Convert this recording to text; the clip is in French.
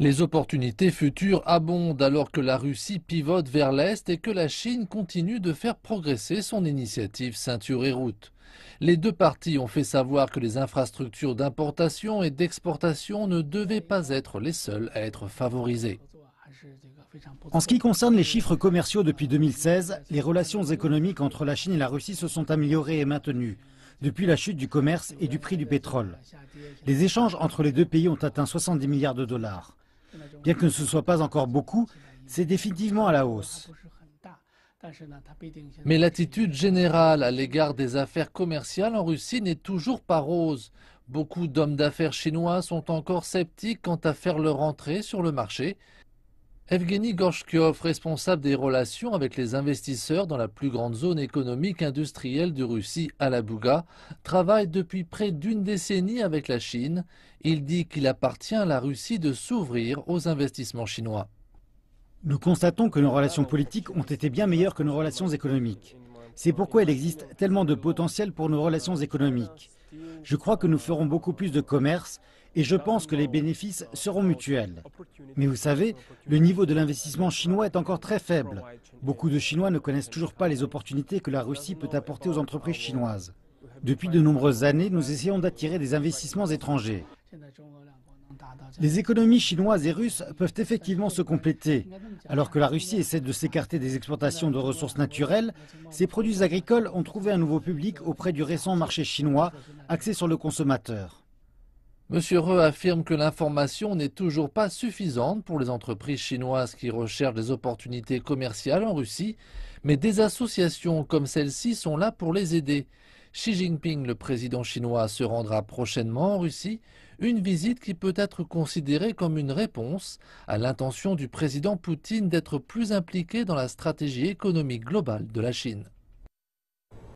Les opportunités futures abondent alors que la Russie pivote vers l'Est et que la Chine continue de faire progresser son initiative ceinture et route. Les deux parties ont fait savoir que les infrastructures d'importation et d'exportation ne devaient pas être les seules à être favorisées. En ce qui concerne les chiffres commerciaux depuis 2016, les relations économiques entre la Chine et la Russie se sont améliorées et maintenues depuis la chute du commerce et du prix du pétrole. Les échanges entre les deux pays ont atteint 70 milliards de dollars. Bien que ce ne soit pas encore beaucoup, c'est définitivement à la hausse. Mais l'attitude générale à l'égard des affaires commerciales en Russie n'est toujours pas rose. Beaucoup d'hommes d'affaires chinois sont encore sceptiques quant à faire leur entrée sur le marché. Evgeny Gorshkov, responsable des relations avec les investisseurs dans la plus grande zone économique industrielle de Russie à la Bouga, travaille depuis près d'une décennie avec la Chine. Il dit qu'il appartient à la Russie de s'ouvrir aux investissements chinois. Nous constatons que nos relations politiques ont été bien meilleures que nos relations économiques. C'est pourquoi il existe tellement de potentiel pour nos relations économiques. Je crois que nous ferons beaucoup plus de commerce et je pense que les bénéfices seront mutuels. Mais vous savez, le niveau de l'investissement chinois est encore très faible. Beaucoup de Chinois ne connaissent toujours pas les opportunités que la Russie peut apporter aux entreprises chinoises. Depuis de nombreuses années, nous essayons d'attirer des investissements étrangers. Les économies chinoises et russes peuvent effectivement se compléter. Alors que la Russie essaie de s'écarter des exportations de ressources naturelles, ses produits agricoles ont trouvé un nouveau public auprès du récent marché chinois axé sur le consommateur. Monsieur Re affirme que l'information n'est toujours pas suffisante pour les entreprises chinoises qui recherchent des opportunités commerciales en Russie, mais des associations comme celle-ci sont là pour les aider. Xi Jinping, le président chinois, se rendra prochainement en Russie, une visite qui peut être considérée comme une réponse à l'intention du président Poutine d'être plus impliqué dans la stratégie économique globale de la Chine.